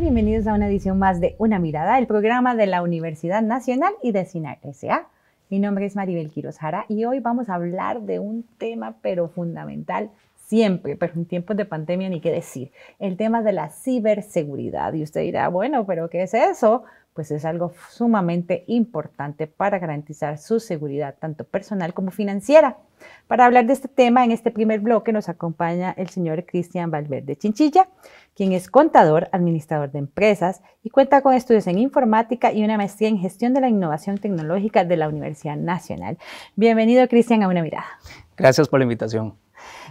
bienvenidos a una edición más de Una Mirada, el programa de la Universidad Nacional y de SINAR S.A. Mi nombre es Maribel Quiroz Jara y hoy vamos a hablar de un tema pero fundamental siempre, pero en tiempos de pandemia ni qué decir, el tema de la ciberseguridad. Y usted dirá, bueno, pero ¿qué es eso? Pues es algo sumamente importante para garantizar su seguridad, tanto personal como financiera. Para hablar de este tema, en este primer bloque nos acompaña el señor Cristian Valverde Chinchilla quien es contador, administrador de empresas y cuenta con estudios en informática y una maestría en gestión de la innovación tecnológica de la Universidad Nacional. Bienvenido, Cristian, a una mirada. Gracias por la invitación.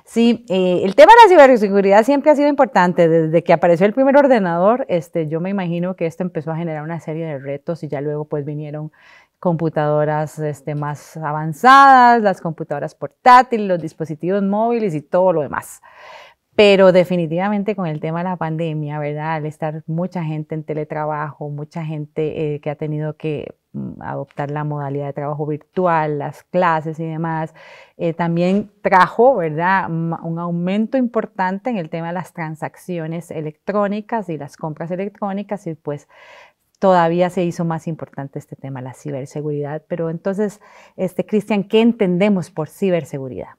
Sí, eh, el tema de la ciberseguridad siempre ha sido importante. Desde que apareció el primer ordenador, este, yo me imagino que esto empezó a generar una serie de retos y ya luego pues vinieron computadoras este, más avanzadas, las computadoras portátiles, los dispositivos móviles y todo lo demás. Pero definitivamente con el tema de la pandemia, ¿verdad? Al estar mucha gente en teletrabajo, mucha gente eh, que ha tenido que mm, adoptar la modalidad de trabajo virtual, las clases y demás, eh, también trajo ¿verdad? un aumento importante en el tema de las transacciones electrónicas y las compras electrónicas y pues todavía se hizo más importante este tema, la ciberseguridad. Pero entonces, este, Cristian, ¿qué entendemos por ciberseguridad?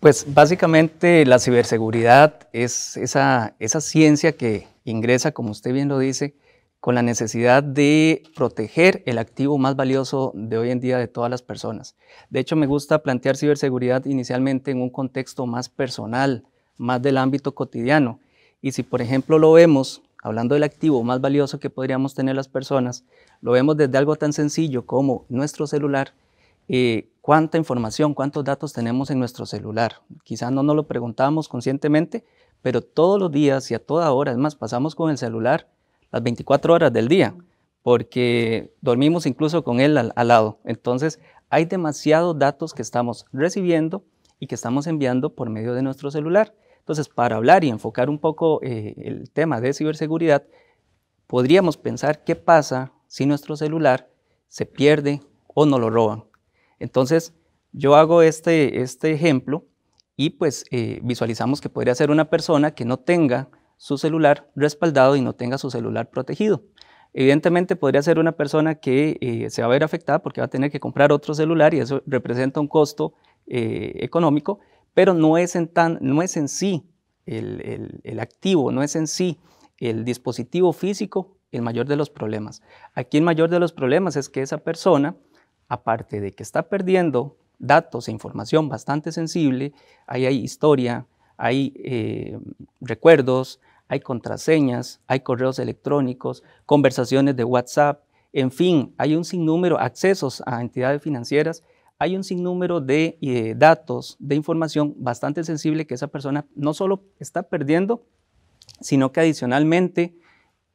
Pues básicamente la ciberseguridad es esa, ciencia que ingresa, como usted bien lo dice, con la necesidad de proteger el activo más valioso de hoy en día de todas las personas. De hecho, me gusta plantear ciberseguridad inicialmente en un contexto más personal, más del ámbito cotidiano. Y si, por ejemplo, lo vemos, hablando del activo más valioso que podríamos tener las personas, lo vemos desde algo tan sencillo como nuestro celular, eh, cuánta información, cuántos datos tenemos en nuestro celular. Quizás no nos lo preguntamos conscientemente, pero todos los días y a toda hora, es más, pasamos con el celular las 24 horas del día, porque dormimos incluso con él al, lado. Entonces, hay demasiados datos que estamos recibiendo y que estamos enviando por medio de nuestro celular. Entonces, para hablar y enfocar un poco eh, el tema de ciberseguridad, podríamos pensar qué pasa si nuestro celular se pierde o nos lo roban. Entonces, yo hago este, este ejemplo y pues eh, visualizamos que podría ser una persona que no tenga su celular respaldado y no tenga su celular protegido. Evidentemente podría ser una persona que eh, se va a ver afectada porque va a tener que comprar otro celular y eso representa un costo eh, económico, pero no es en, no es en sí el activo, no es en sí el dispositivo físico el mayor de los problemas. Aquí el mayor de los problemas es que esa persona aparte de que está perdiendo datos e información bastante sensible, ahí hay historia, hay eh, recuerdos, hay contraseñas, hay correos electrónicos, conversaciones de WhatsApp, en fin, hay un sinnúmero, accesos a entidades financieras, hay un sinnúmero de eh, datos, de información bastante sensible que esa persona no solo está perdiendo, sino que adicionalmente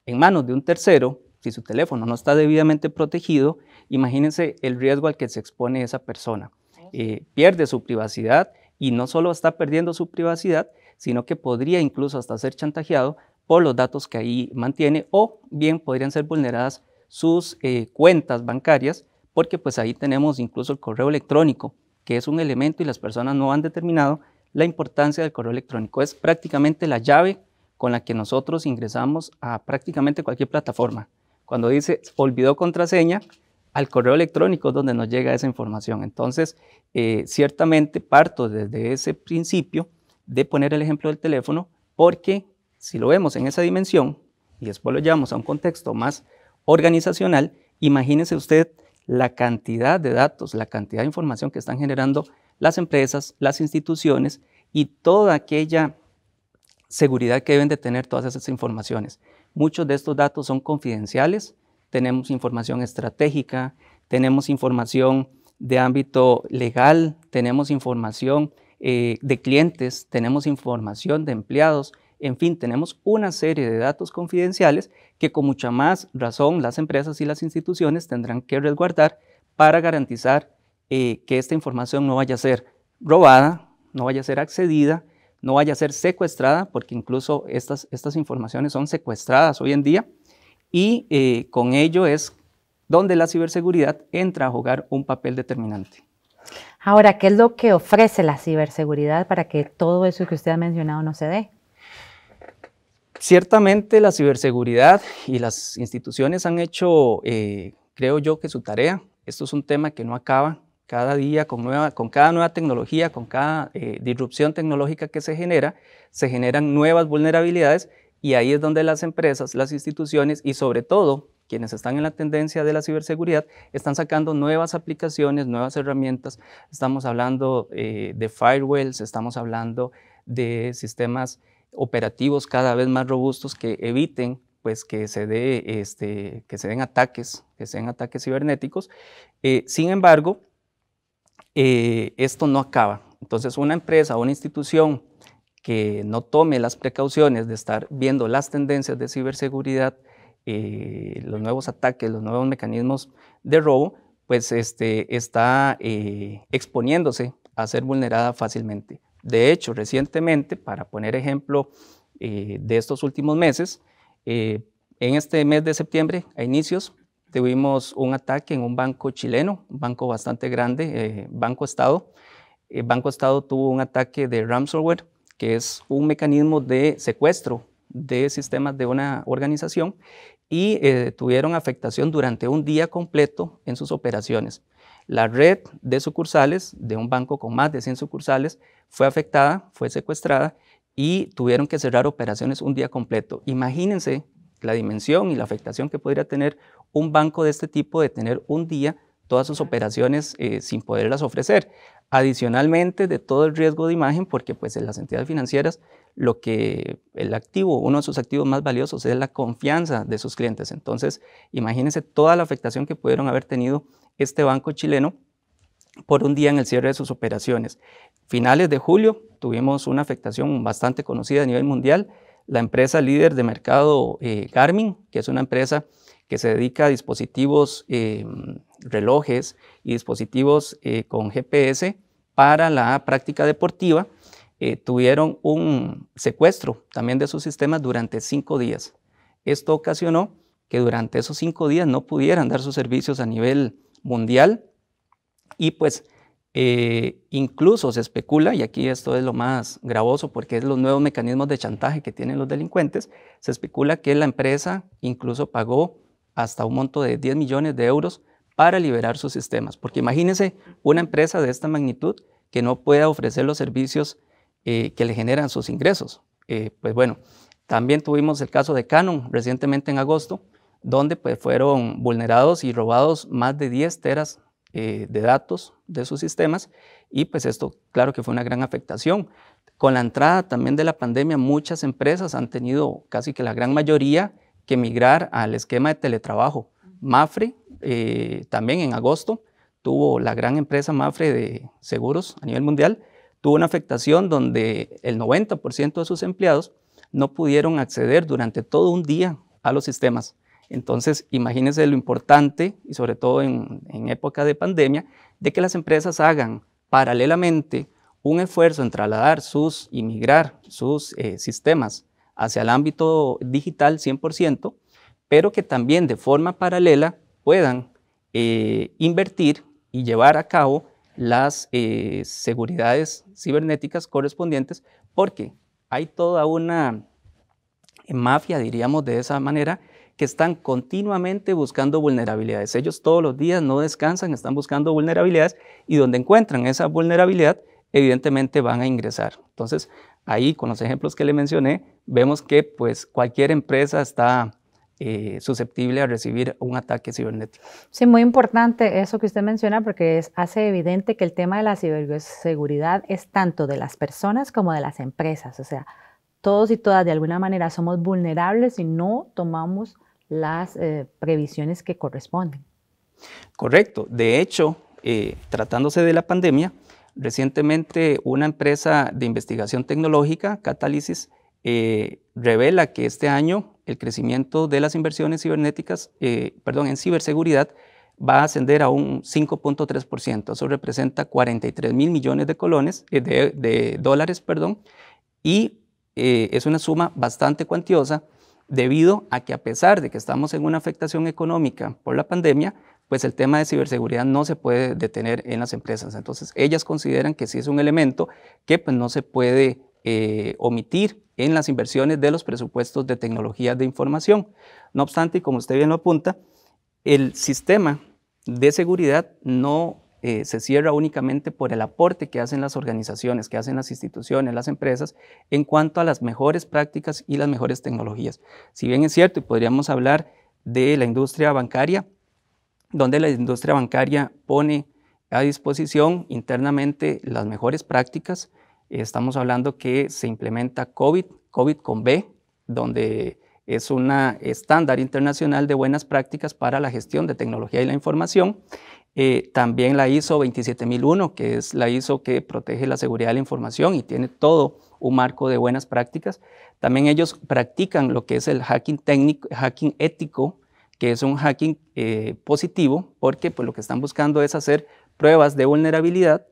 en manos de un tercero si su teléfono no está debidamente protegido, imagínense el riesgo al que se expone esa persona. Eh, pierde su privacidad y no solo está perdiendo su privacidad, sino que podría incluso hasta ser chantajeado por los datos que ahí mantiene o bien podrían ser vulneradas sus eh, cuentas bancarias porque pues ahí tenemos incluso el correo electrónico, que es un elemento y las personas no han determinado la importancia del correo electrónico. Es prácticamente la llave con la que nosotros ingresamos a prácticamente cualquier plataforma. Cuando dice olvidó contraseña, al correo electrónico es donde nos llega esa información. Entonces, eh, ciertamente parto desde ese principio de poner el ejemplo del teléfono, porque si lo vemos en esa dimensión y después lo llevamos a un contexto más organizacional, imagínese usted la cantidad de datos, la cantidad de información que están generando las empresas, las instituciones y toda aquella seguridad que deben de tener todas esas informaciones. Muchos de estos datos son confidenciales, tenemos información estratégica, tenemos información de ámbito legal, tenemos información eh, de clientes, tenemos información de empleados, en fin, tenemos una serie de datos confidenciales que con mucha más razón las empresas y las instituciones tendrán que resguardar para garantizar eh, que esta información no vaya a ser robada, no vaya a ser accedida no vaya a ser secuestrada, porque incluso estas, estas informaciones son secuestradas hoy en día, y eh, con ello es donde la ciberseguridad entra a jugar un papel determinante. Ahora, ¿qué es lo que ofrece la ciberseguridad para que todo eso que usted ha mencionado no se dé? Ciertamente la ciberseguridad y las instituciones han hecho, eh, creo yo, que su tarea. Esto es un tema que no acaba, cada día con, con cada nueva tecnología, con cada eh, disrupción tecnológica que se genera, se generan nuevas vulnerabilidades y ahí es donde las empresas, las instituciones y sobre todo quienes están en la tendencia de la ciberseguridad están sacando nuevas aplicaciones, nuevas herramientas. Estamos hablando eh, de firewalls, estamos hablando de sistemas operativos cada vez más robustos que eviten pues que se, dé, este, que se den ataques, que se den ataques cibernéticos. Eh, sin embargo, eh, esto no acaba. Entonces, una empresa o una institución que no tome las precauciones de estar viendo las tendencias de ciberseguridad, eh, los nuevos ataques, los nuevos mecanismos de robo, pues este, está eh, exponiéndose a ser vulnerada fácilmente. De hecho, recientemente, para poner ejemplo de estos últimos meses, en este mes de septiembre, a inicios, tuvimos un ataque en un banco chileno, un banco bastante grande, eh, Banco Estado. Eh, banco Estado tuvo un ataque de ransomware, que es un mecanismo de secuestro de sistemas de una organización, y eh, tuvieron afectación durante un día completo en sus operaciones. La red de sucursales de un banco con más de 100 sucursales fue afectada, fue secuestrada y tuvieron que cerrar operaciones un día completo. Imagínense la dimensión y la afectación que podría tener un banco de este tipo de tener un día todas sus operaciones eh, sin poderlas ofrecer. Adicionalmente, de todo el riesgo de imagen, porque pues en las entidades financieras lo que el activo, uno de sus activos más valiosos es la confianza de sus clientes. Entonces, imagínense toda la afectación que pudieron haber tenido este banco chileno por un día en el cierre de sus operaciones. Finales de julio tuvimos una afectación bastante conocida a nivel mundial la empresa líder de mercado eh, Garmin, que es una empresa que se dedica a dispositivos, em, relojes y dispositivos eh, con GPS para la práctica deportiva, eh, tuvieron un secuestro también de sus sistemas durante cinco días. Esto ocasionó que durante esos cinco días no pudieran dar sus servicios a nivel mundial y pues eh, incluso se especula, y aquí esto es lo más gravoso porque es los nuevos mecanismos de chantaje que tienen los delincuentes, se especula que la empresa incluso pagó hasta un monto de 10 millones de euros para liberar sus sistemas. Porque imagínense una empresa de esta magnitud que no pueda ofrecer los servicios eh, que le generan sus ingresos. Eh, pues bueno, también tuvimos el caso de Canon recientemente en agosto, donde pues fueron vulnerados y robados más de 10 teras eh, de datos de sus sistemas y pues esto claro que fue una gran afectación. Con la entrada también de la pandemia muchas empresas han tenido casi que la gran mayoría que migrar al esquema de teletrabajo. Mafre eh, también en agosto tuvo la gran empresa Mafre de seguros a nivel mundial, tuvo una afectación donde el 90% de sus empleados no pudieron acceder durante todo un día a los sistemas. Entonces, imagínense lo importante, y sobre todo en, época de pandemia, de que las empresas hagan paralelamente un esfuerzo en trasladar sus y migrar sus eh, sistemas hacia el ámbito digital 100%, pero que también de forma paralela puedan eh, invertir y llevar a cabo las eh, seguridades cibernéticas correspondientes, porque hay toda una mafia, diríamos de esa manera, que están continuamente buscando vulnerabilidades. Ellos todos los días no descansan, están buscando vulnerabilidades y donde encuentran esa vulnerabilidad, evidentemente van a ingresar. Entonces, ahí con los ejemplos que le mencioné, vemos que pues cualquier empresa está eh, susceptible a recibir un ataque cibernético. Sí, muy importante eso que usted menciona porque hace evidente que el tema de la ciberseguridad es tanto de las personas como de las empresas. O sea, todos y todas de alguna manera somos vulnerables si no tomamos las eh, previsiones que corresponden. Correcto. De hecho, eh, tratándose de la pandemia, recientemente una empresa de investigación tecnológica, Catalysis, eh, revela que este año el crecimiento de las inversiones cibernéticas, perdón, en ciberseguridad, va a ascender a un 5.3%. Eso representa 43 mil millones de, colones, de, dólares perdón, y eh, es una suma bastante cuantiosa debido a que a pesar de que estamos en una afectación económica por la pandemia, pues el tema de ciberseguridad no se puede detener en las empresas. Entonces, ellas consideran que sí es un elemento que pues, no se puede eh, omitir en las inversiones de los presupuestos de tecnologías de información. No obstante, y como usted bien lo apunta, el sistema de seguridad no eh, se cierra únicamente por el aporte que hacen las organizaciones, que hacen las instituciones, las empresas, en cuanto a las mejores prácticas y las mejores tecnologías. Si bien es cierto, y podríamos hablar de la industria bancaria, donde la industria bancaria pone a disposición internamente las mejores prácticas. Estamos hablando que se implementa COVID, COVID con B, donde es un estándar internacional de buenas prácticas para la gestión de tecnología y la información. Eh, también la ISO 27001, que es la ISO que protege la seguridad de la información y tiene todo un marco de buenas prácticas. También ellos practican lo que es el hacking técnico, hacking ético, que es un hacking eh, positivo, porque pues, lo que están buscando es hacer pruebas de vulnerabilidad,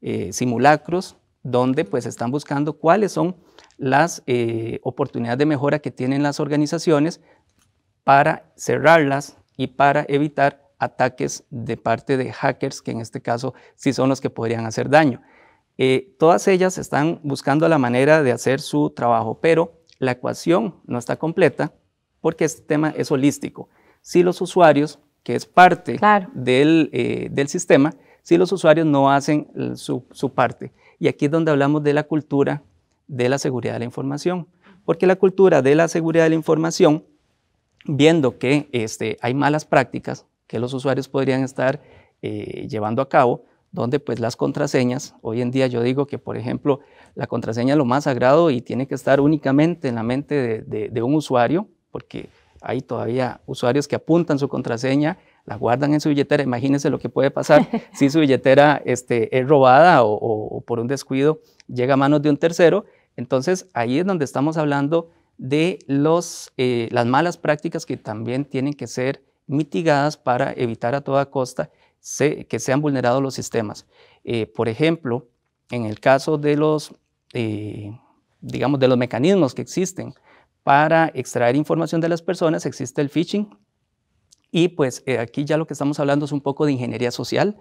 eh, simulacros, donde pues están buscando cuáles son las eh, oportunidades de mejora que tienen las organizaciones para cerrarlas y para evitar ataques de parte de hackers, que en este caso sí son los que podrían hacer daño. Eh, todas ellas están buscando la manera de hacer su trabajo, pero la ecuación no está completa porque este tema es holístico. Si los usuarios, que es parte eh, del, sistema, si los usuarios no hacen su parte, y aquí es donde hablamos de la cultura de la seguridad de la información, porque la cultura de la seguridad de la información, viendo que este, hay malas prácticas que los usuarios podrían estar eh, llevando a cabo, donde pues las contraseñas, hoy en día yo digo que por ejemplo la contraseña es lo más sagrado y tiene que estar únicamente en la mente de un usuario, porque hay todavía usuarios que apuntan su contraseña la guardan en su billetera. Imagínense lo que puede pasar si su billetera este, es robada o, por un descuido llega a manos de un tercero. Entonces ahí es donde estamos hablando de los, eh, las malas prácticas que también tienen que ser mitigadas para evitar a toda costa que sean vulnerados los sistemas. Eh, por ejemplo, en el caso de los, eh, digamos, de los mecanismos que existen para extraer información de las personas, existe el phishing, y pues eh, aquí ya lo que estamos hablando es un poco de ingeniería social.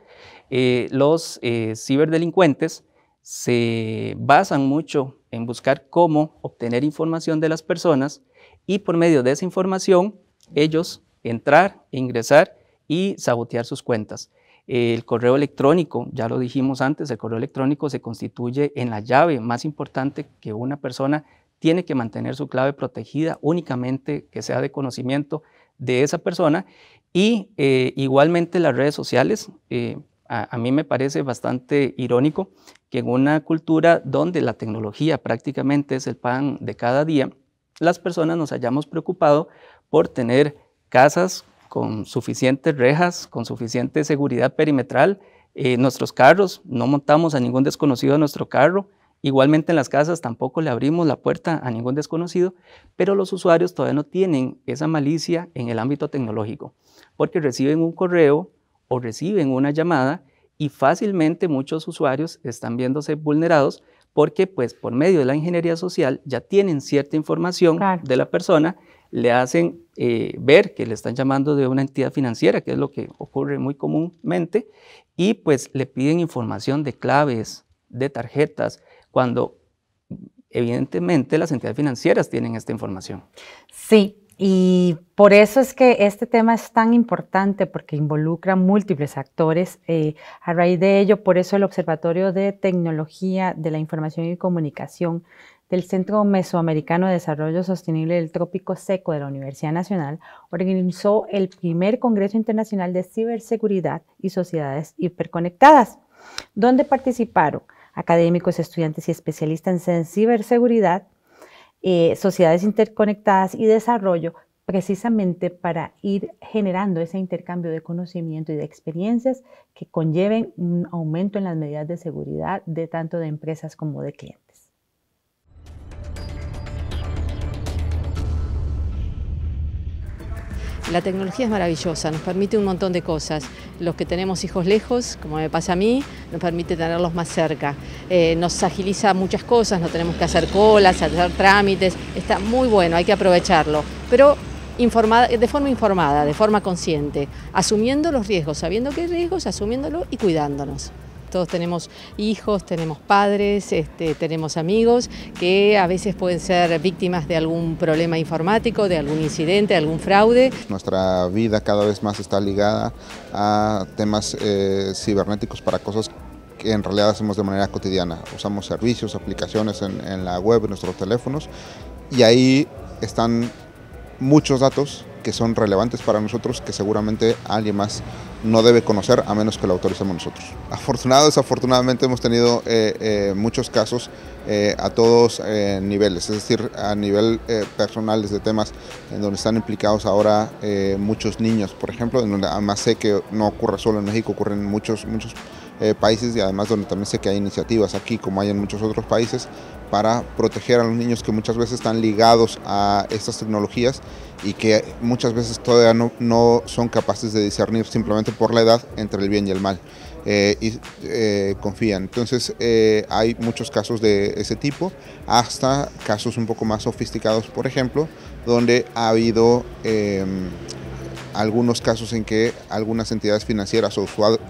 Eh, los eh, ciberdelincuentes se basan mucho en buscar cómo obtener información de las personas y por medio de esa información ellos entrar, ingresar y sabotear sus cuentas. El correo electrónico, ya lo dijimos antes, el correo electrónico se constituye en la llave más importante que una persona tiene que mantener su clave protegida únicamente que sea de conocimiento de esa persona. Y eh, igualmente las redes sociales, eh, a, mí me parece bastante irónico que en una cultura donde la tecnología prácticamente es el pan de cada día, las personas nos hayamos preocupado por tener casas con suficientes rejas, con suficiente seguridad perimetral, eh, nuestros carros, no montamos a ningún desconocido en nuestro carro, Igualmente en las casas tampoco le abrimos la puerta a ningún desconocido, pero los usuarios todavía no tienen esa malicia en el ámbito tecnológico, porque reciben un correo o reciben una llamada y fácilmente muchos usuarios están viéndose vulnerados porque pues por medio de la ingeniería social ya tienen cierta información de la persona, le hacen eh, ver que le están llamando de una entidad financiera, que es lo que ocurre muy comúnmente, y pues le piden información de claves, de tarjetas, cuando evidentemente las entidades financieras tienen esta información. Sí, y por eso es que este tema es tan importante porque involucra múltiples actores. Eh, a raíz de ello, por eso el Observatorio de Tecnología de la Información y Comunicación del Centro Mesoamericano de Desarrollo Sostenible del Trópico Seco de la Universidad Nacional organizó el primer Congreso Internacional de Ciberseguridad y Sociedades Hiperconectadas, donde participaron académicos, estudiantes y especialistas en ciberseguridad, eh, sociedades interconectadas y desarrollo, precisamente para ir generando ese intercambio de conocimiento y de experiencias que conlleven un aumento en las medidas de seguridad de tanto de empresas como de clientes. La tecnología es maravillosa, nos permite un montón de cosas. Los que tenemos hijos lejos, como me pasa a mí, nos permite tenerlos más cerca. Eh, nos agiliza muchas cosas, no tenemos que hacer colas, hacer trámites. Está muy bueno, hay que aprovecharlo. Pero de forma informada, de forma consciente, asumiendo los riesgos, sabiendo que hay riesgos, asumiéndolo y cuidándonos todos tenemos hijos, tenemos padres, este, tenemos amigos que a veces pueden ser víctimas de algún problema informático, de algún incidente, algún fraude. Nuestra vida cada vez más está ligada a temas eh, cibernéticos para cosas que en realidad hacemos de manera cotidiana. Usamos servicios, aplicaciones en, en la web, en nuestros teléfonos y ahí están muchos datos que son relevantes para nosotros que seguramente alguien más no debe conocer a menos que lo autoricemos nosotros. Afortunado, desafortunadamente hemos tenido eh, eh, muchos casos eh, a todos niveles, es decir, a nivel personal de temas en donde están implicados ahora muchos niños, por ejemplo, en donde además sé que no ocurre solo en México, ocurren muchos, muchos países y además donde también sé que hay iniciativas aquí como hay en muchos otros países para proteger a los niños que muchas veces están ligados a estas tecnologías y que muchas veces todavía no, son capaces de discernir simplemente por la edad entre el bien y el mal. Eh, y eh, confían. Entonces eh, hay muchos casos de ese tipo, hasta casos un poco más sofisticados, por ejemplo, donde ha habido em, algunos casos en que algunas entidades financieras o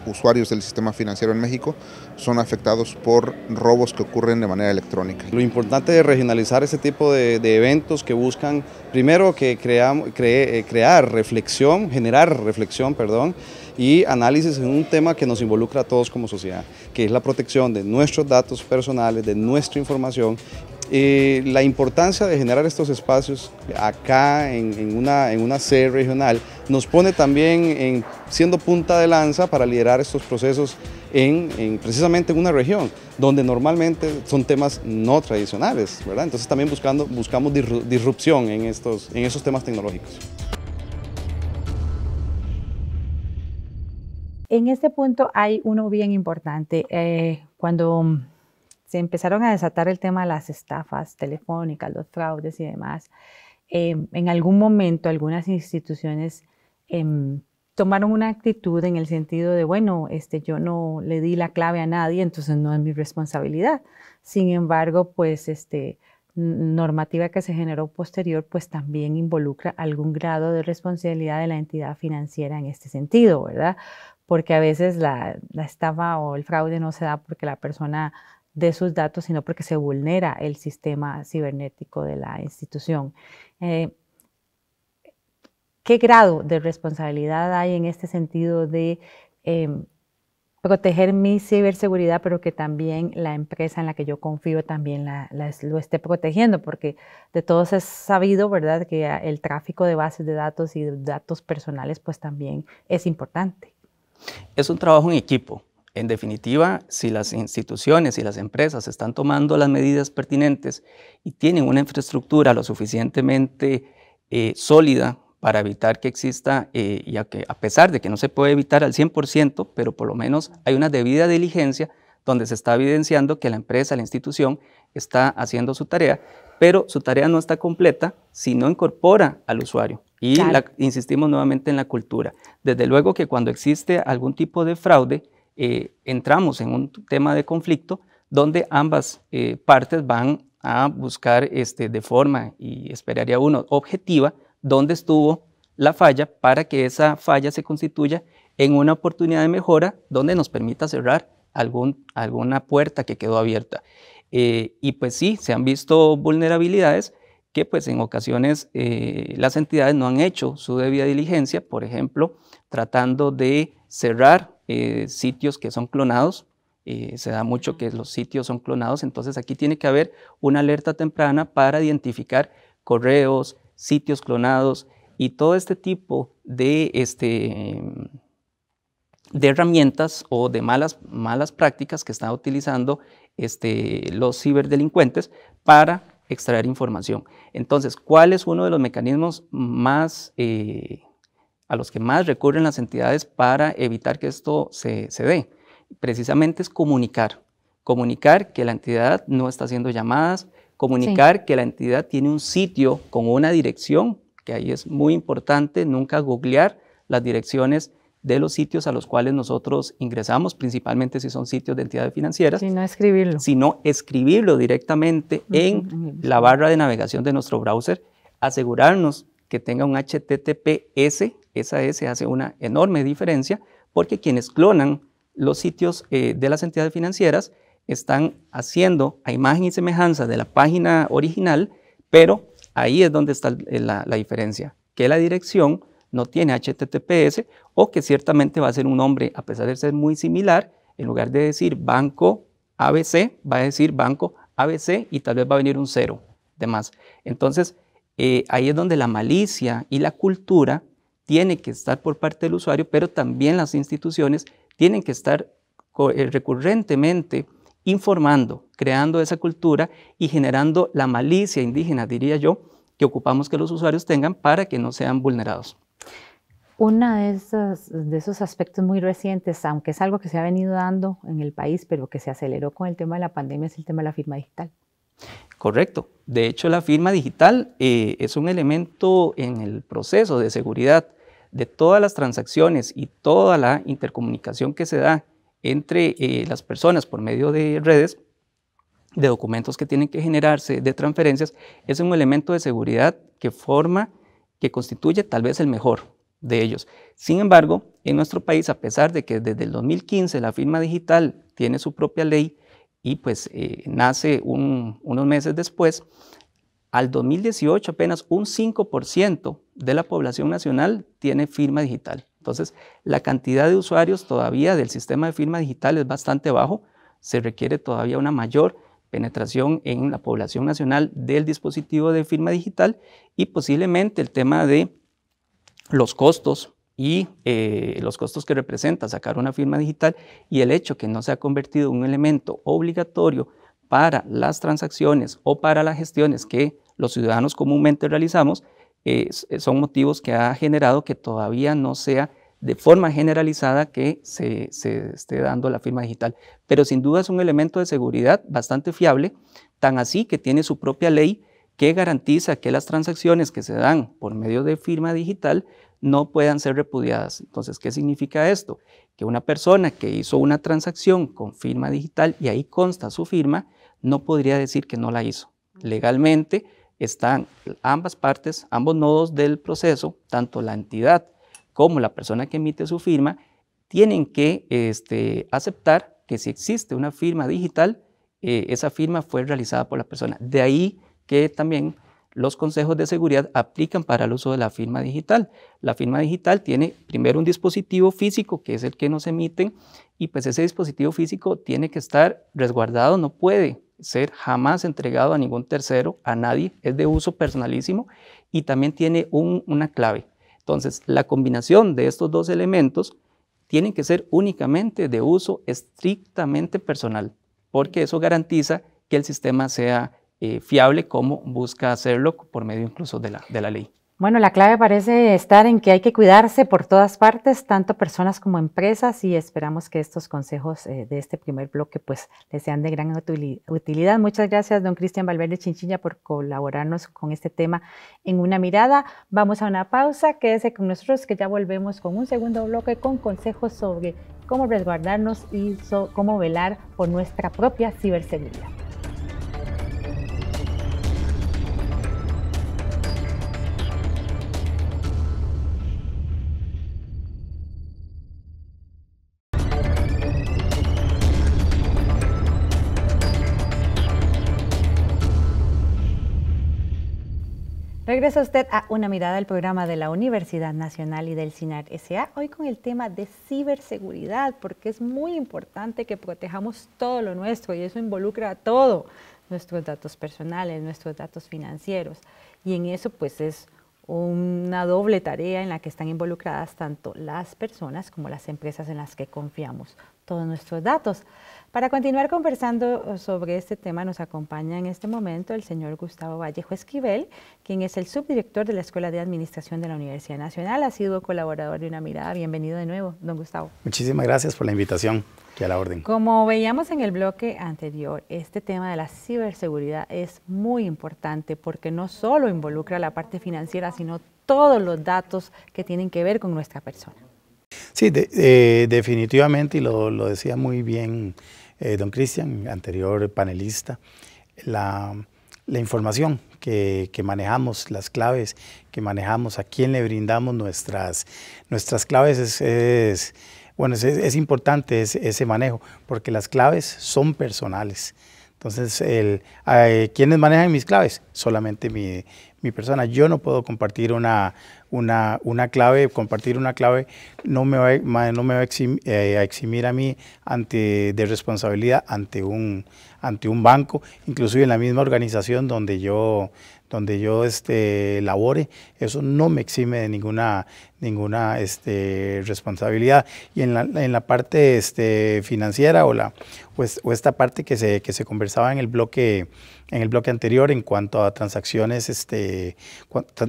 usuarios del sistema financiero en México son afectados por robos que ocurren de manera electrónica. Lo importante de regionalizar este tipo de, eventos que buscan, primero, que eh, crear reflexión, generar reflexión, perdón, y análisis en un tema que nos involucra a todos como sociedad, que es la protección de nuestros datos personales, de nuestra información eh, la importancia de generar estos espacios acá en, una, sede regional nos pone también en, siendo punta de lanza para liderar estos procesos en, precisamente en una región donde normalmente son temas no tradicionales, ¿verdad? Entonces también buscando, buscamos disrupción en estos, en esos temas tecnológicos. En este punto hay uno bien importante. Eh, cuando se empezaron a desatar el tema de las estafas telefónicas, los fraudes y demás, em, en algún momento algunas instituciones em, tomaron una actitud en el sentido de, bueno, este, yo no le di la clave a nadie, entonces no es mi responsabilidad. Sin embargo, pues este, normativa que se generó posterior, pues también involucra algún grado de responsabilidad de la entidad financiera en este sentido, ¿verdad? Porque a veces la estafa o el fraude no se da porque la persona de sus datos, sino porque se vulnera el sistema cibernético de la institución. Eh, ¿Qué grado de responsabilidad hay en este sentido de em, proteger mi ciberseguridad, pero que también la empresa en la que yo confío también lo esté protegiendo? Porque de todos es sabido, ¿verdad?, que el tráfico de bases de datos y datos personales, pues también es importante. Es un trabajo en equipo. En definitiva, si las instituciones y las empresas están tomando las medidas pertinentes y tienen una infraestructura lo suficientemente eh, sólida para evitar que exista, eh, y a, que, a pesar de que no se puede evitar al 100%, pero por lo menos hay una debida diligencia donde se está evidenciando que la empresa, la institución, está haciendo su tarea, pero su tarea no está completa si no incorpora al usuario. Y insistimos nuevamente en la cultura. Desde luego que cuando existe algún tipo de fraude, eh, entramos en un tema de conflicto donde ambas eh, partes van a buscar este, de forma, y esperaría uno, objetiva, dónde estuvo la falla para que esa falla se constituya en una oportunidad de mejora donde nos permita cerrar algún, alguna puerta que quedó abierta. Eh, y pues sí, se han visto vulnerabilidades que pues en ocasiones las entidades no han hecho su debida diligencia, por ejemplo, tratando de cerrar eh, sitios que son clonados. Eh, se da mucho que los sitios son clonados, entonces aquí tiene que haber una alerta temprana para identificar correos, sitios clonados y todo este tipo de, este, de herramientas o de malas, malas prácticas que están utilizando este, los ciberdelincuentes para extraer información. Entonces, ¿cuál es uno de los mecanismos más eh, a los que más recurren las entidades para evitar que esto se, dé. Precisamente es comunicar, comunicar que la entidad no está haciendo llamadas, comunicar que la entidad tiene un sitio con una dirección, que ahí es muy importante nunca googlear las direcciones de los sitios a los cuales nosotros ingresamos, principalmente si son sitios de entidades financieras. Sino escribirlo. Sino escribirlo directamente en la barra de navegación de nuestro browser, asegurarnos que tenga un HTTPS esa es, hace una enorme diferencia porque quienes clonan los sitios eh, de las entidades financieras están haciendo a imagen y semejanza de la página original, pero ahí es donde está eh, la, diferencia, que la dirección no tiene HTTPS o que ciertamente va a ser un nombre, a pesar de ser muy similar, en lugar de decir banco ABC, va a decir banco ABC y tal vez va a venir un cero de más. Entonces, eh, ahí es donde la malicia y la cultura tiene que estar por parte del usuario, pero también las instituciones tienen que estar eh, recurrentemente informando, creando esa cultura y generando la malicia indígena, diría yo, que ocupamos que los usuarios tengan para que no sean vulnerados. Uno de esos, aspectos muy recientes, aunque es algo que se ha venido dando en el país, pero que se aceleró con el tema de la pandemia, es el tema de la firma digital. Correcto. De hecho, la firma digital eh, es un elemento en el proceso de seguridad de todas las transacciones y toda la intercomunicación que se da entre eh, las personas por medio de redes, de documentos que tienen que generarse, de transferencias, es un elemento de seguridad que forma, que constituye tal vez el mejor de ellos. Sin embargo, en nuestro país, a pesar de que desde el 2015 la firma digital tiene su propia ley y pues eh, nace unos meses después, al 2018 apenas un 5% de la población nacional tiene firma digital. Entonces, la cantidad de usuarios todavía del sistema de firma digital es bastante bajo. Se requiere todavía una mayor penetración en la población nacional del dispositivo de firma digital y posiblemente el tema de los costos y eh, los costos que representa sacar una firma digital y el hecho que no se ha convertido en un elemento obligatorio para las transacciones o para las gestiones que los ciudadanos comúnmente realizamos, eh, son motivos que ha generado que todavía no sea de forma generalizada que se, esté dando la firma digital. Pero sin duda es un elemento de seguridad bastante fiable, tan así que tiene su propia ley que garantiza que las transacciones que se dan por medio de firma digital no puedan ser repudiadas. Entonces, ¿qué significa esto? Que una persona que hizo una transacción con firma digital y ahí consta su firma, no podría decir que no la hizo. Legalmente, están ambas partes, ambos nodos del proceso, tanto la entidad como la persona que emite su firma, tienen que este, aceptar que si existe una firma digital, eh, esa firma fue realizada por la persona. De ahí que también los consejos de seguridad aplican para el uso de la firma digital. La firma digital tiene primero un dispositivo físico, que es el que nos emiten, y pues ese dispositivo físico tiene que estar resguardado, no puede ser jamás entregado a ningún tercero, a nadie, es de uso personalísimo y también tiene una clave. Entonces, la combinación de estos dos elementos tiene que ser únicamente de uso estrictamente personal, porque eso garantiza que el sistema sea eh, fiable como busca hacerlo por medio incluso de de la ley. Bueno, la clave parece estar en que hay que cuidarse por todas partes, tanto personas como empresas, y esperamos que estos consejos eh, de este primer bloque pues les sean de gran utilidad. Muchas gracias, don Cristian Valverde Chinchilla, por colaborarnos con este tema en una mirada. Vamos a una pausa, quédese con nosotros que ya volvemos con un segundo bloque con consejos sobre cómo resguardarnos y cómo velar por nuestra propia ciberseguridad. Regresa usted a una mirada al programa de la Universidad Nacional y del CINAR SA, hoy con el tema de ciberseguridad, porque es muy importante que protejamos todo lo nuestro y eso involucra a todo, nuestros datos personales, nuestros datos financieros. Y en eso pues es una doble tarea en la que están involucradas tanto las personas como las empresas en las que confiamos todos nuestros datos. Para continuar conversando eh, sobre este tema, nos acompaña en este momento el señor Gustavo Vallejo Esquivel, quien es el subdirector de la Escuela de Administración de la Universidad Nacional, ha sido colaborador de Una Mirada. Bienvenido de nuevo, don Gustavo. Muchísimas gracias por la invitación. Que a la orden. Como veíamos en el bloque anterior, este tema de la ciberseguridad es muy importante porque no solo involucra la parte financiera, sino todos los datos que tienen que ver con nuestra persona. Sí, eh, definitivamente, y lo, lo, decía muy bien eh, don Cristian, anterior panelista, la, información que, manejamos, las claves que manejamos, a quién le brindamos nuestras, nuestras claves es, bueno, es, importante ese, manejo, porque las claves son personales. Entonces, el, eh, ¿quiénes manejan mis claves? Solamente mi, mi persona. Yo no puedo compartir una, una, una clave, compartir una clave no me va, no me eh, a, eximir, a, mí ante, de responsabilidad ante un, ante un banco, inclusive en la misma organización donde yo, donde yo este, labore, eso no me exime de ninguna, ninguna este, responsabilidad. Y en la, en la parte este, financiera o, la, pues, o esta parte que se, que se conversaba en el bloque en el bloque anterior en cuanto a transacciones, este,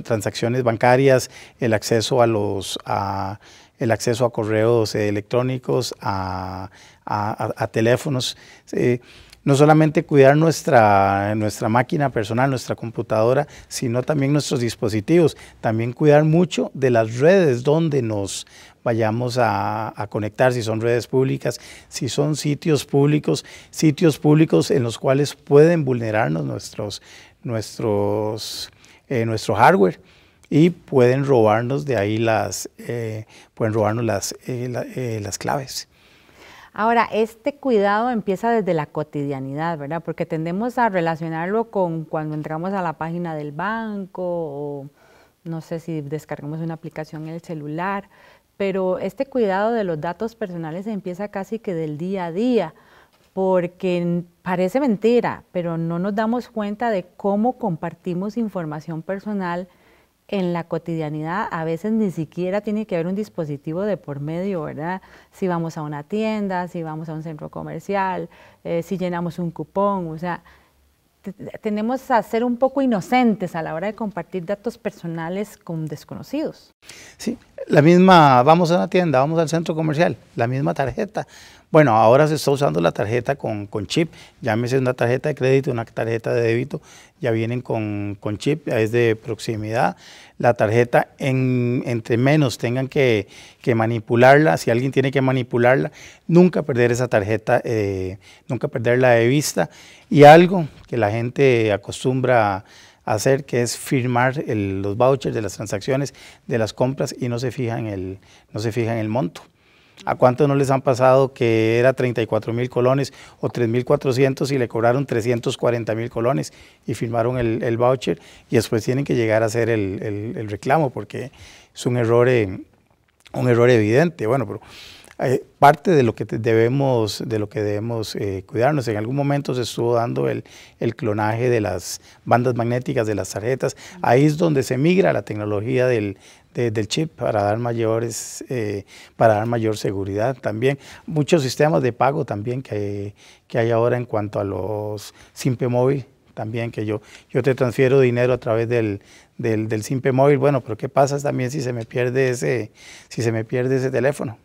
transacciones bancarias, el acceso a los a, el acceso a correos electrónicos, a, teléfonos. Eh, no solamente cuidar nuestra, nuestra máquina personal, nuestra computadora, sino también nuestros dispositivos, también cuidar mucho de las redes donde nos vayamos a, conectar, si son redes públicas, si son sitios públicos, sitios públicos en los cuales pueden vulnerarnos nuestros, nuestros, eh, nuestro hardware y pueden robarnos de ahí las, eh, pueden robarnos las, eh, las claves. Ahora, este cuidado empieza desde la cotidianidad, ¿verdad? Porque tendemos a relacionarlo con cuando entramos a la página del banco o no sé si descargamos una aplicación en el celular, pero este cuidado de los datos personales empieza casi que del día a día, porque parece mentira, pero no nos damos cuenta de cómo compartimos información personal en la cotidianidad a veces ni siquiera tiene que haber un dispositivo de por medio, ¿verdad? Si vamos a una tienda, si vamos a un centro comercial, eh, si llenamos un cupón, o sea, tenemos a ser un poco inocentes a la hora de compartir datos personales con desconocidos. Sí, la misma, vamos a una tienda, vamos al centro comercial, la misma tarjeta. Bueno, ahora se está usando la tarjeta con, con chip, llámese una tarjeta de crédito, una tarjeta de débito, ya vienen con, con chip, es de proximidad. La tarjeta, en, entre menos tengan que, manipularla, si alguien tiene que manipularla, nunca perder esa tarjeta, eh, nunca perderla de vista. Y algo que la gente acostumbra a hacer, que es firmar los vouchers de las transacciones, de las compras y no se fijan el, no se fija en el monto. ¿A cuántos no les han pasado que era 34 mil colones o 3.400 y le cobraron 340 mil colones y firmaron el, voucher y después tienen que llegar a hacer el, reclamo porque es un error, eh, un error evidente? Bueno, pero eh, parte de lo que debemos, de lo que debemos eh, cuidarnos. En algún momento se estuvo dando el, el, clonaje de las bandas magnéticas, de las tarjetas. Ahí es donde se migra la tecnología del, del chip para dar mayores, eh, para dar mayor seguridad también. Muchos sistemas de pago también que, hay ahora en cuanto a los Simpe Móvil, también que yo, yo te transfiero dinero a través del, del, del Simpe Móvil. Bueno, pero ¿qué pasa también si se me pierde ese, si se me pierde ese teléfono?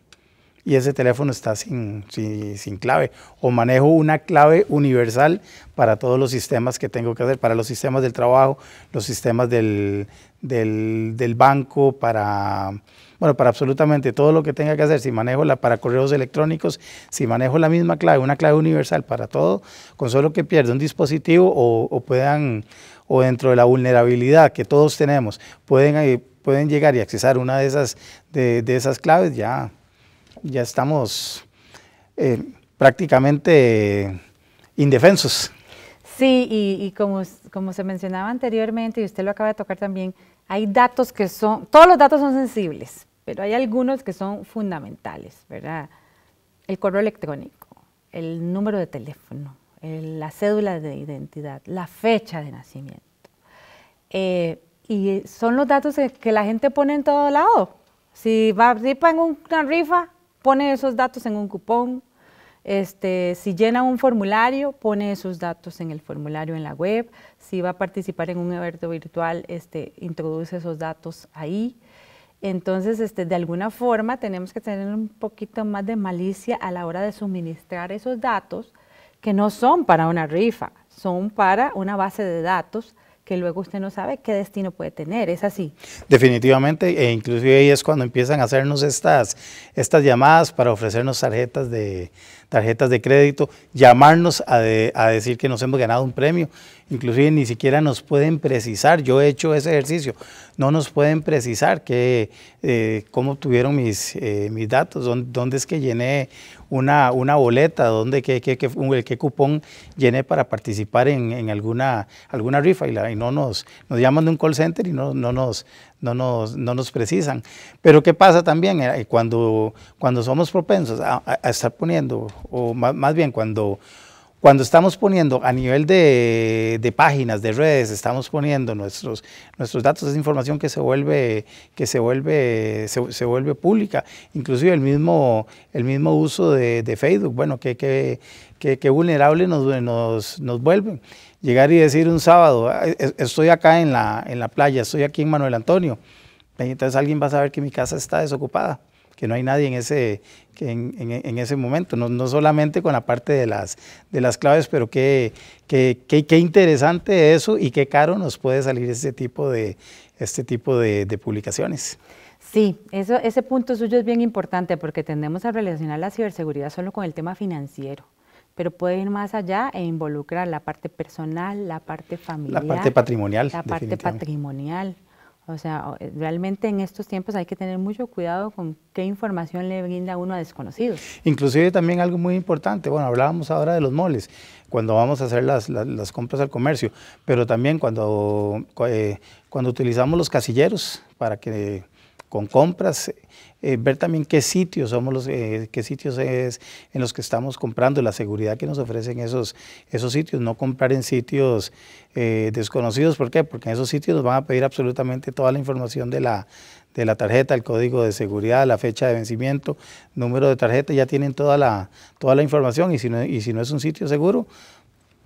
y ese teléfono está sin, sin, clave. O manejo una clave universal para todos los sistemas que tengo que hacer, para los sistemas del trabajo, los sistemas del, banco, para, bueno, para absolutamente todo lo que tenga que hacer. Si manejo la para correos electrónicos, si manejo la misma clave, una clave universal para todo, con solo que pierda un dispositivo o, puedan o dentro de la vulnerabilidad que todos tenemos, pueden, eh, pueden llegar y accesar una de esas, de, de esas claves, ya ya estamos eh, prácticamente indefensos. Sí, y, como, como se mencionaba anteriormente, y usted lo acaba de tocar también, hay datos que son, todos los datos son sensibles, pero hay algunos que son fundamentales, ¿verdad? El correo electrónico, el número de teléfono, la cédula de identidad, la fecha de nacimiento. Eh, y son los datos que, la gente pone en todo lado. Si va participa en una rifa, pone esos datos en un cupón, este, si llena un formulario, pone esos datos en el formulario en la web, si va a participar en un evento virtual, este, introduce esos datos ahí. Entonces, este, de alguna forma tenemos que tener un poquito más de malicia a la hora de suministrar esos datos que no son para una rifa, son para una base de datos que luego usted no sabe qué destino puede tener, es así. Definitivamente, e inclusive ahí es cuando empiezan a hacernos estas, estas llamadas para ofrecernos tarjetas de, tarjetas de crédito, llamarnos a, decir que nos hemos ganado un premio. Inclusive ni siquiera nos pueden precisar, yo he hecho ese ejercicio, no nos pueden precisar que, eh, cómo obtuvieron mis, eh, mis datos, dónde, es que llené una, una boleta, dónde, qué, qué, qué, cupón llené para participar en, alguna, alguna rifa y, y, no nos, nos llaman de un call center y no, no, nos, no nos, no nos precisan. Pero ¿qué pasa también? Eh, cuando, cuando somos propensos a, estar poniendo, o más bien cuando cuando estamos poniendo a nivel de, páginas, de redes, estamos poniendo nuestros, nuestros datos, es información que se vuelve, que se vuelve, se, vuelve pública. Inclusive el mismo, el mismo uso de, Facebook, bueno, qué que, vulnerable nos, nos, nos vuelven. Llegar y decir un sábado, estoy acá en la, en la playa, estoy aquí en Manuel Antonio, entonces alguien va a saber que mi casa está desocupada que no hay nadie en ese, en, ese momento, no, no, solamente con la parte de las, de las claves, pero qué, qué, qué, interesante eso y qué caro nos puede salir este tipo de, este tipo de, de publicaciones. Sí, eso, ese punto suyo es bien importante porque tendemos a relacionar la ciberseguridad solo con el tema financiero pero puede ir más allá e involucrar la parte personal, la parte familiar. La parte patrimonial. La parte patrimonial. O sea, eh, realmente en estos tiempos hay que tener mucho cuidado con qué información le brinda uno a desconocidos. Inclusive también algo muy importante, bueno, hablábamos ahora de los moles, cuando vamos a hacer las, compras al comercio, pero también cuando, eh, cuando utilizamos los casilleros para que con compras eh, ver también qué sitios somos los, eh, qué sitios es en los que estamos comprando, la seguridad que nos ofrecen esos, esos sitios, no comprar en sitios eh, desconocidos, ¿por qué? Porque en esos sitios nos van a pedir absolutamente toda la información de la, de la tarjeta, el código de seguridad, la fecha de vencimiento, número de tarjeta, ya tienen toda la, toda la información y si, no, y si no es un sitio seguro,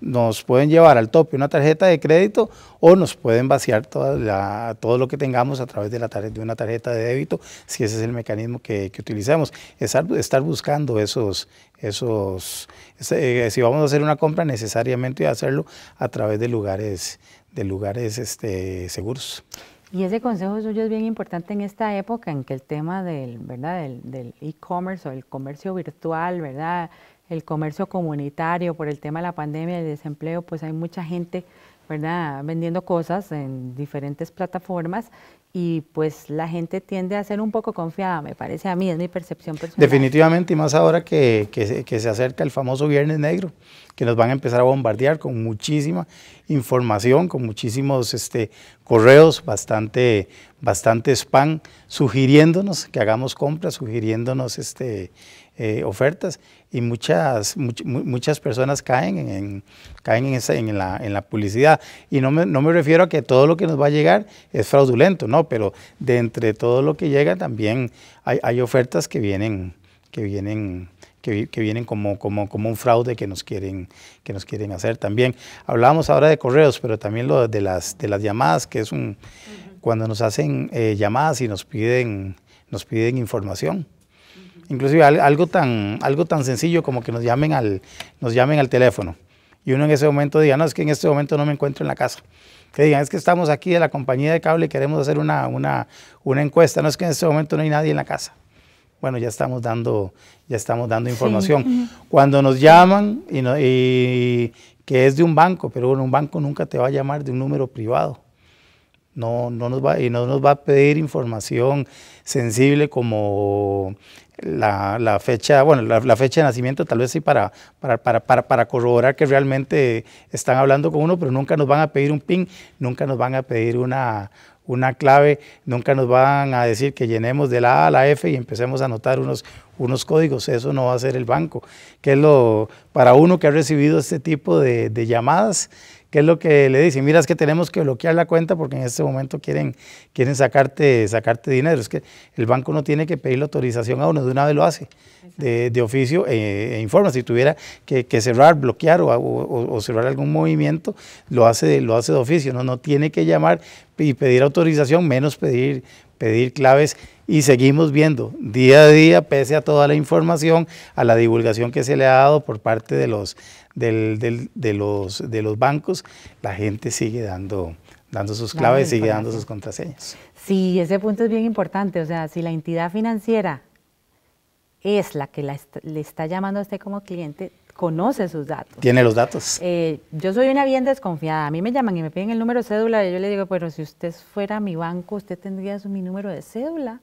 nos pueden llevar al tope una tarjeta de crédito o nos pueden vaciar toda la, todo lo que tengamos a través de, la de una tarjeta de débito, si ese es el mecanismo que, utilizamos. Estar, estar, buscando esos, esos eh, si vamos a hacer una compra, necesariamente hacerlo a través de lugares, de lugares este, seguros. Y ese consejo suyo es bien importante en esta época en que el tema del, ¿verdad? del, del e-commerce o el comercio virtual, ¿verdad? el comercio comunitario, por el tema de la pandemia, el desempleo, pues hay mucha gente, ¿verdad?, vendiendo cosas en diferentes plataformas y pues la gente tiende a ser un poco confiada, me parece a mí, es mi percepción personal. Definitivamente, y más ahora que, se acerca el famoso Viernes Negro, que nos van a empezar a bombardear con muchísima información, con muchísimos este, correos, bastante, bastante spam, sugiriéndonos que hagamos compras, sugiriéndonos este, eh, ofertas y muchas, muchas personas caen, en, caen en, en, la, publicidad. Y no me, no me refiero a que todo lo que nos va a llegar es fraudulento, no, pero de entre todo lo que llega también hay, ofertas que vienen, que vienen que, vienen como, como, un fraude que nos, quieren, que nos quieren hacer también. Hablábamos ahora de correos, pero también lo de las, de las llamadas, que es un, cuando nos hacen eh, llamadas y nos piden, nos piden información. Inclusive algo tan, algo tan sencillo como que nos llamen, al, nos llamen al teléfono y uno en ese momento diga, no, es que en este momento no me encuentro en la casa. Que digan, es que estamos aquí de la compañía de cable y queremos hacer una, una, una encuesta, no es que en este momento no hay nadie en la casa. Bueno, ya estamos dando, ya estamos dando información. Cuando nos llaman y, que es de un banco, pero bueno, un banco nunca te va a llamar de un número privado. No, no nos va, y no nos va a pedir información sensible como la, fecha, bueno, la, fecha de nacimiento tal vez sí para, para, corroborar que realmente están hablando con uno, pero nunca nos van a pedir un PIN, nunca nos van a pedir una, una clave, nunca nos van a decir que llenemos de la A a la F y empecemos a anotar unos, unos códigos, eso no va a ser el banco, que es lo, para uno que ha recibido este tipo de llamadas, ¿Qué es lo que le dicen, mira, es que tenemos que bloquear la cuenta porque en este momento quieren, quieren sacarte, sacarte dinero. Es que el banco no tiene que pedir la autorización a uno, de una vez lo hace, de, oficio eh, e, informa. Si tuviera que, cerrar, bloquear o, cerrar algún movimiento, lo hace, lo hace de oficio, no, no tiene que llamar y pedir autorización, menos pedir, pedir claves y seguimos viendo día a día, pese a toda la información, a la divulgación que se le ha dado por parte de los, del, de, los, de los bancos, la gente sigue dando, dando sus claves, sigue dando sus contraseñas. Sí, ese punto es bien importante. O sea, si la entidad financiera es la que le está llamando a usted como cliente, conoce sus datos. Tiene los datos. Eh, yo soy una bien desconfiada. A mí me llaman y me piden el número de cédula y yo le digo, pero si usted fuera mi banco, usted tendría mi número de cédula.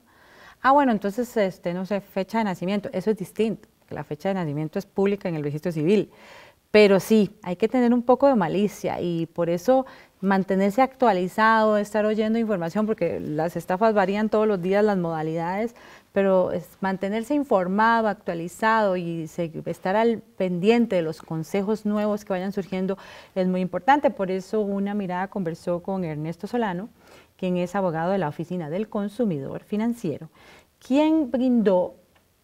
Ah, bueno, entonces, este, no sé, fecha de nacimiento. Eso es distinto. La fecha de nacimiento es pública en el registro civil. Pero sí, hay que tener un poco de malicia y por eso mantenerse actualizado, estar oyendo información, porque las estafas varían todos los días las modalidades, pero mantenerse informado, actualizado y estar al pendiente de los consejos nuevos que vayan surgiendo es muy importante. Por eso una mirada conversó con Ernesto Solano, quien es abogado de la Oficina del Consumidor Financiero, quien brindó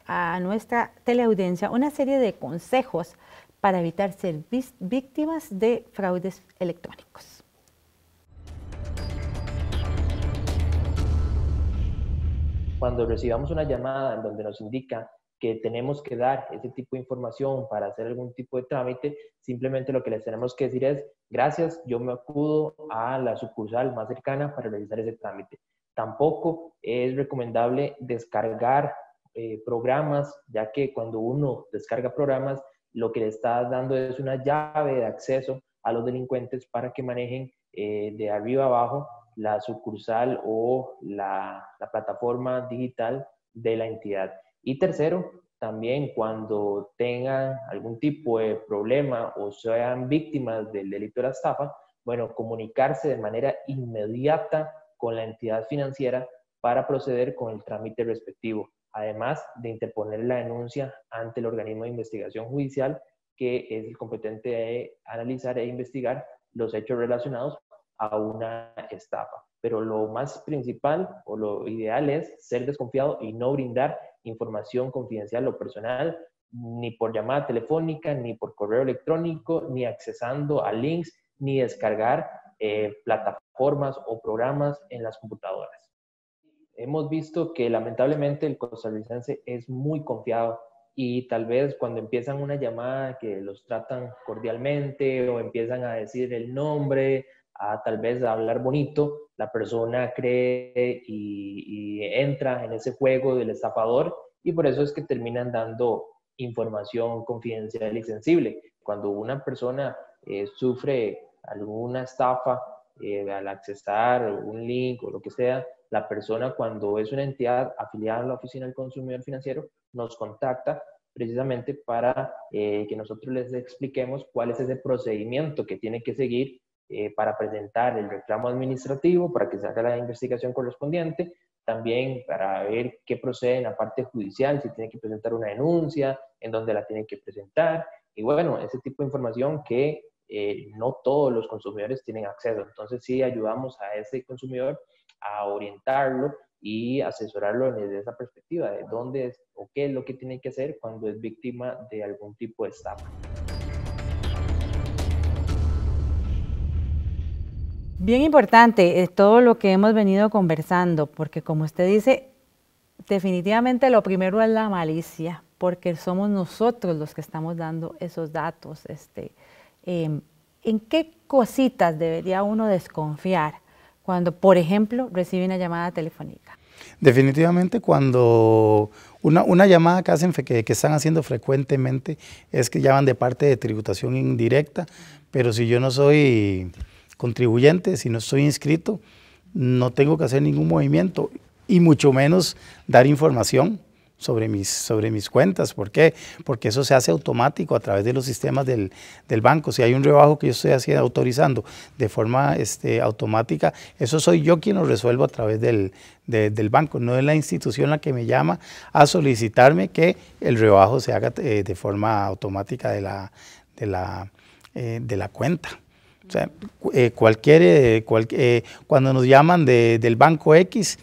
a nuestra teleaudiencia una serie de consejos para evitar ser víctimas de fraudes electrónicos. Cuando recibamos una llamada en donde nos indica que tenemos que dar ese tipo de información para hacer algún tipo de trámite, simplemente lo que les tenemos que decir es, gracias, yo me acudo a la sucursal más cercana para realizar ese trámite. Tampoco es recomendable descargar eh, programas, ya que cuando uno descarga programas lo que le estás dando es una llave de acceso a los delincuentes para que manejen eh, de arriba abajo la sucursal o la, la plataforma digital de la entidad. Y tercero, también cuando tengan algún tipo de problema o sean víctimas del delito de la estafa, bueno, comunicarse de manera inmediata con la entidad financiera para proceder con el trámite respectivo además de interponer la denuncia ante el organismo de investigación judicial que es el competente de analizar e investigar los hechos relacionados a una estafa. Pero lo más principal o lo ideal es ser desconfiado y no brindar información confidencial o personal ni por llamada telefónica, ni por correo electrónico, ni accesando a links, ni descargar eh, plataformas o programas en las computadoras hemos visto que lamentablemente el costarricense es muy confiado y tal vez cuando empiezan una llamada que los tratan cordialmente o empiezan a decir el nombre, a tal vez a hablar bonito, la persona cree y, entra en ese juego del estafador y por eso es que terminan dando información confidencial y sensible. Cuando una persona eh, sufre alguna estafa eh, al accesar un link o lo que sea, la persona cuando es una entidad afiliada a la Oficina del Consumidor Financiero nos contacta precisamente para eh, que nosotros les expliquemos cuál es ese procedimiento que tiene que seguir eh, para presentar el reclamo administrativo, para que se haga la investigación correspondiente, también para ver qué procede en la parte judicial, si tiene que presentar una denuncia, en dónde la tiene que presentar, y bueno, ese tipo de información que eh, no todos los consumidores tienen acceso. Entonces sí ayudamos a ese consumidor a orientarlo y asesorarlo desde esa perspectiva de dónde es o qué es lo que tiene que hacer cuando es víctima de algún tipo de estafa. Bien importante es todo lo que hemos venido conversando, porque como usted dice, definitivamente lo primero es la malicia, porque somos nosotros los que estamos dando esos datos. Este, em, ¿En qué cositas debería uno desconfiar? cuando, por ejemplo, recibe una llamada telefónica? Definitivamente cuando una, llamada que hacen que, que, están haciendo frecuentemente es que llaman de parte de tributación indirecta, pero si yo no soy contribuyente, si no estoy inscrito, no tengo que hacer ningún movimiento y mucho menos dar información sobre mis, sobre mis cuentas. ¿Por qué? Porque eso se hace automático a través de los sistemas del, del banco. Si hay un rebajo que yo estoy haciendo, autorizando de forma este, automática, eso soy yo quien lo resuelvo a través del, banco. No es la institución la que me llama a solicitarme que el rebajo se haga eh, de forma automática de la, de la, eh, de la cuenta. O sea, eh, cualquier, cuando nos llaman de, del banco X,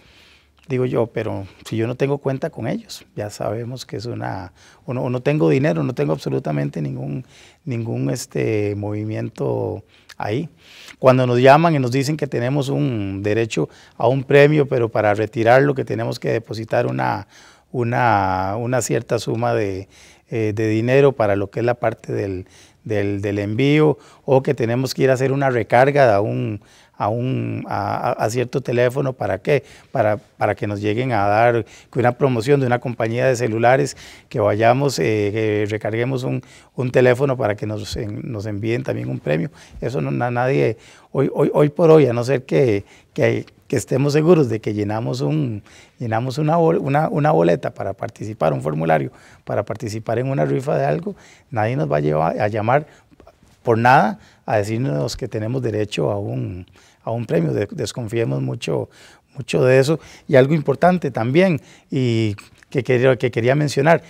digo yo, pero si yo no tengo cuenta con ellos, ya sabemos que es una, o no, tengo dinero, no tengo absolutamente ningún, ningún este movimiento ahí. Cuando nos llaman y nos dicen que tenemos un derecho a un premio, pero para retirarlo que tenemos que depositar una, una, una cierta suma de eh, dinero para lo que es la parte del, del, envío o que tenemos que ir a hacer una recarga a un a, un, a, cierto teléfono, ¿para qué? Para, para, que nos lleguen a dar una promoción de una compañía de celulares, que vayamos, eh, recarguemos un, teléfono para que nos, nos envíen también un premio. Eso no, nadie, hoy, hoy, hoy por hoy, a no ser que, que, que estemos seguros de que llenamos, un, llenamos una, boleta para participar, un formulario para participar en una rifa de algo, nadie nos va a, llevar, a llamar por nada a decirnos que tenemos derecho a un, premio. Desconfiemos mucho, mucho de eso. Y algo importante también, y que, quería, mencionar,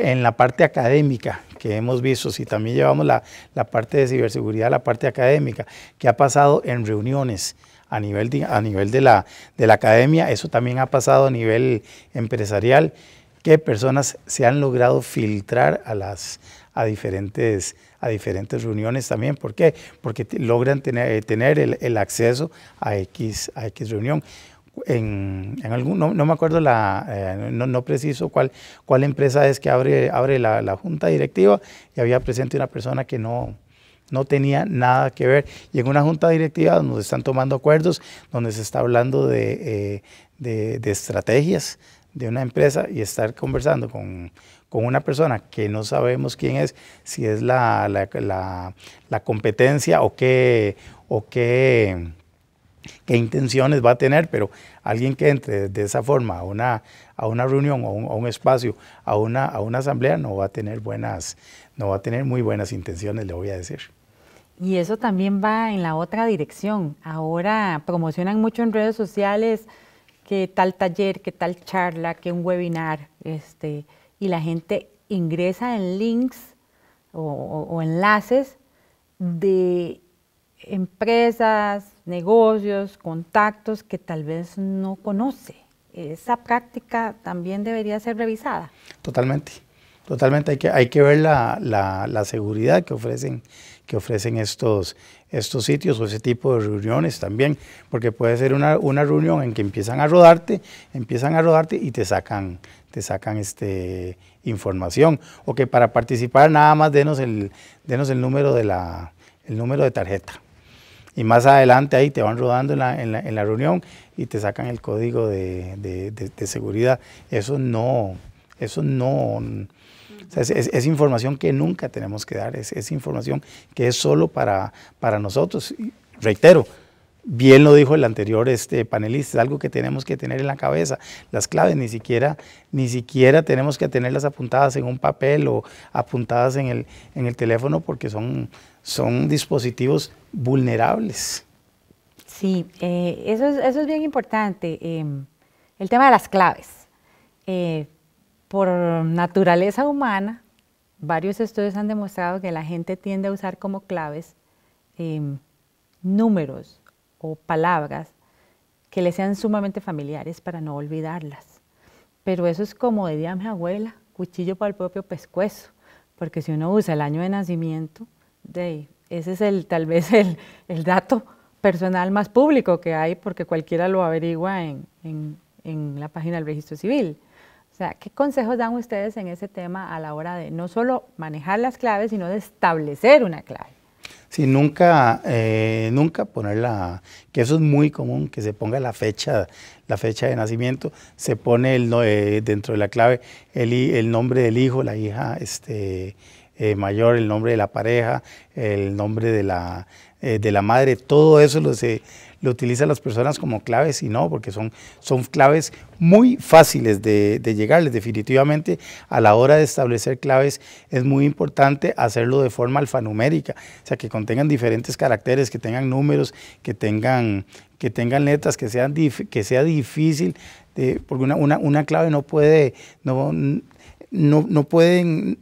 en la parte académica que hemos visto, si también llevamos la, la parte de ciberseguridad, la parte académica, que ha pasado en reuniones a nivel, de, a nivel de, la, de la academia, eso también ha pasado a nivel empresarial, que personas se han logrado filtrar a, las, a, diferentes, a diferentes reuniones también. ¿Por qué? Porque logran tener, eh, tener el, acceso a X, a X reunión. En, en, algún, no, me acuerdo la, eh, no, no, preciso cuál, cuál empresa es que abre, abre la, la junta directiva y había presente una persona que no, no tenía nada que ver. Y en una junta directiva donde están tomando acuerdos, donde se está hablando de, eh, estrategias de una empresa y estar conversando con, una persona que no sabemos quién es, si es la, la, competencia o qué, o qué, qué intenciones va a tener, pero alguien que entre de esa forma a una, a una reunión o a un espacio, a una, a una asamblea, no va a tener buenas, no va a tener muy buenas intenciones, le voy a decir. Y eso también va en la otra dirección. Ahora promocionan mucho en redes sociales que tal taller, que tal charla, que un webinar, este, y la gente ingresa en links o, enlaces de empresas, negocios, contactos que tal vez no conoce. Esa práctica también debería ser revisada. Totalmente, totalmente. Hay que, hay que ver la seguridad que ofrecen que ofrecen estos, estos sitios o ese tipo de reuniones también, porque puede ser una, reunión en que empiezan a rodarte, empiezan a rodarte y te sacan, te sacan este, información, o que para participar nada más denos el, denos el, número, de la, el número de tarjeta. Y más adelante ahí te van rodando en la, reunión y te sacan el código de, seguridad. Eso no, eso no, es, información que nunca tenemos que dar, es, información que es solo para, para nosotros. reitero, bien lo dijo el anterior este, panelista, es algo que tenemos que tener en la cabeza. Las claves ni siquiera, ni siquiera tenemos que tenerlas apuntadas en un papel o apuntadas en el, en el teléfono porque son, son dispositivos vulnerables. Sí, eh, eso, es, eso, es, bien importante, em, el tema de las claves. Eh, por naturaleza humana, varios estudios han demostrado que la gente tiende a usar como claves em, números o palabras que le sean sumamente familiares para no olvidarlas. Pero eso es como diría mi abuela, cuchillo para el propio pescuezo, porque si uno usa el año de nacimiento, ese es el, tal vez el, dato personal más público que hay, porque cualquiera lo averigua en la página del registro civil sea, ¿qué consejos dan ustedes en ese tema a la hora de no solo manejar las claves, sino de establecer una clave? Sí, nunca, eh, nunca ponerla, que eso es muy común, que se ponga la fecha, la fecha de nacimiento, se pone eh, dentro de la clave el, nombre del hijo, la hija este, eh, mayor, el nombre de la pareja, el nombre de la, de la madre, todo eso lo se lo utilizan las personas como claves y no, porque son, son claves muy fáciles de, llegarles. Definitivamente, a la hora de establecer claves es muy importante hacerlo de forma alfanumérica, o sea, que contengan diferentes caracteres, que tengan números, que tengan que tengan letras, que, sean que sea difícil, porque una, una, una, clave no puede, no, no, no pueden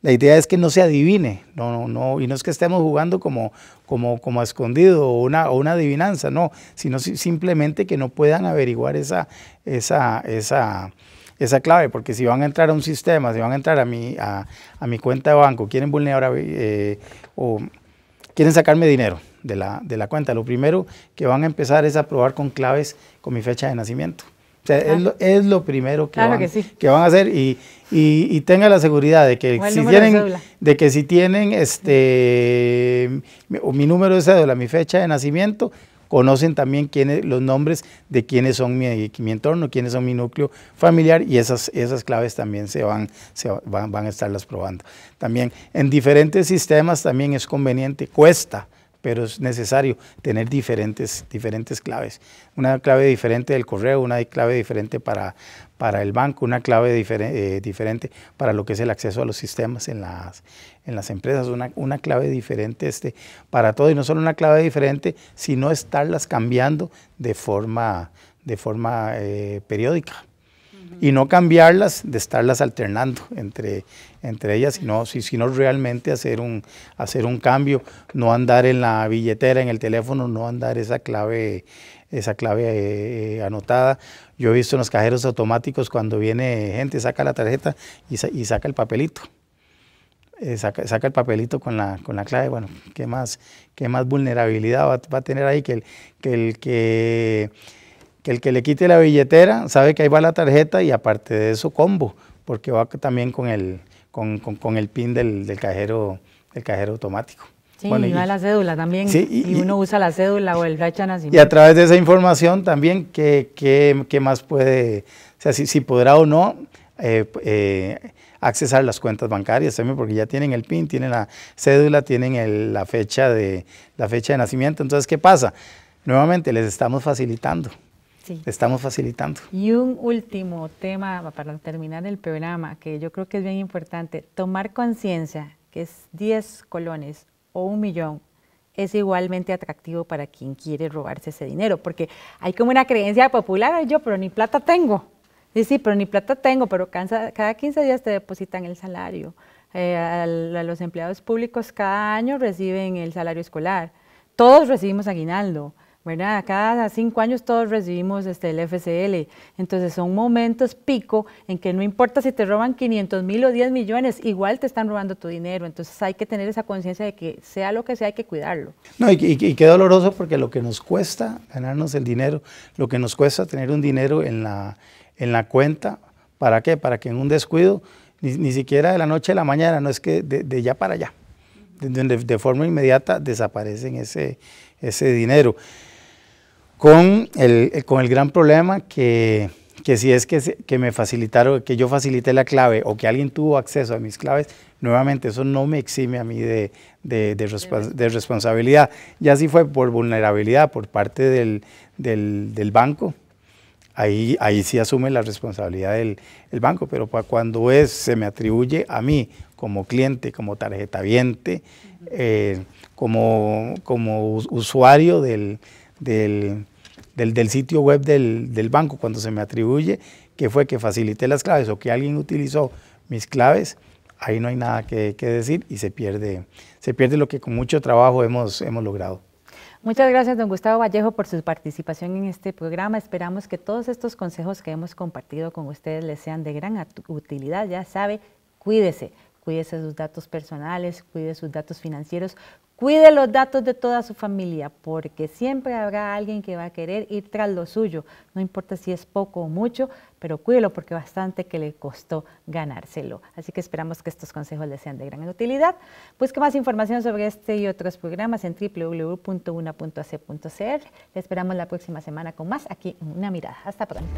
la idea es que no se adivine, no, no, y no es que estemos jugando como, como, como a escondido o una, o una adivinanza, no, sino simplemente que no puedan averiguar esa, esa, esa, esa clave, porque si van a entrar a un sistema, si van a entrar a mi, a, mi cuenta de banco, quieren vulnerar eh, o quieren sacarme dinero de la, de la cuenta, lo primero que van a empezar es a probar con claves con mi fecha de nacimiento es, lo, primero que, van, que, van, a hacer y, tenga la seguridad de que si tienen, de, que si tienen este mi, número de cédula, mi fecha de nacimiento, conocen también los nombres de quiénes son mi, entorno, quiénes son mi núcleo familiar y esas, esas claves también se, van, van, van a estarlas probando. También en diferentes sistemas también es conveniente, cuesta, pero es necesario tener diferentes, diferentes claves. Una clave diferente del correo, una clave diferente para, para el banco, una clave eh, diferente para lo que es el acceso a los sistemas en las, en las empresas, una, una, clave diferente este, para todo, y no solo una clave diferente, sino estarlas cambiando de forma, de forma eh, periódica y no cambiarlas de estarlas alternando entre, entre ellas, sino, sino realmente hacer un, hacer un cambio, no andar en la billetera, en el teléfono, no andar esa clave, esa clave eh, eh, anotada. Yo he visto en los cajeros automáticos cuando viene gente, saca la tarjeta y, saca el papelito. Eh, saca, el papelito con la, con la clave, bueno, ¿qué más, qué más vulnerabilidad va, a tener ahí que que, el que el que le quite la billetera sabe que ahí va la tarjeta y aparte de eso combo, porque va también con el, con, el pin del, cajero, del cajero automático. Sí, y va la cédula también, y, uno usa la cédula o el de nacimiento. Y a través de esa información también, ¿qué, más puede, o sea, si, podrá o no eh, eh, accesar las cuentas bancarias también, porque ya tienen el PIN, tienen la cédula, tienen la, fecha de, la fecha de nacimiento. Entonces, ¿qué pasa? Nuevamente les estamos facilitando. Estamos facilitando. Y un último tema para terminar el programa, que yo creo que es bien importante, tomar conciencia que es 10 colones o un millón es igualmente atractivo para quien quiere robarse ese dinero, porque hay como una creencia popular, yo, pero ni plata tengo. Sí, sí, pero ni plata tengo, pero cada 15 días te depositan el salario. Eh, a, los empleados públicos cada año reciben el salario escolar. Todos recibimos aguinaldo. ¿verdad? Cada cinco años todos recibimos este, el FCL. Entonces son momentos pico en que no importa si te roban 500 mil o 10 millones, igual te están robando tu dinero. Entonces hay que tener esa conciencia de que sea lo que sea, hay que cuidarlo. No, y, qué doloroso porque lo que nos cuesta ganarnos el dinero, lo que nos cuesta tener un dinero en la, en la cuenta, ¿para qué? Para que en un descuido, ni, siquiera de la noche a la mañana, no es que de, ya para allá, de, forma inmediata desaparecen ese, ese dinero con el, con el gran problema que, si es que, que me facilitaron, que yo facilité la clave o que alguien tuvo acceso a mis claves, nuevamente eso no me exime a mí de, responsabilidad. Ya si fue por vulnerabilidad por parte del, del, banco, ahí, ahí sí asume la responsabilidad del el banco, pero cuando es, se me atribuye a mí como cliente, como tarjeta viente, eh, como, como usuario del, del, sitio web del, banco cuando se me atribuye que fue que facilité las claves o que alguien utilizó mis claves, ahí no hay nada que, decir y se pierde, se pierde lo que con mucho trabajo hemos, hemos logrado. Muchas gracias, don Gustavo Vallejo, por su participación en este programa. Esperamos que todos estos consejos que hemos compartido con ustedes les sean de gran utilidad. Ya sabe, cuídese cuídese sus datos personales, cuide sus datos financieros, cuide los datos de toda su familia, porque siempre habrá alguien que va a querer ir tras lo suyo, no importa si es poco o mucho, pero cuídelo porque bastante que le costó ganárselo. Así que esperamos que estos consejos les sean de gran utilidad. Busque pues, más información sobre este y otros programas en www.una.ac.cr. Le esperamos la próxima semana con más aquí en Una Mirada. Hasta pronto.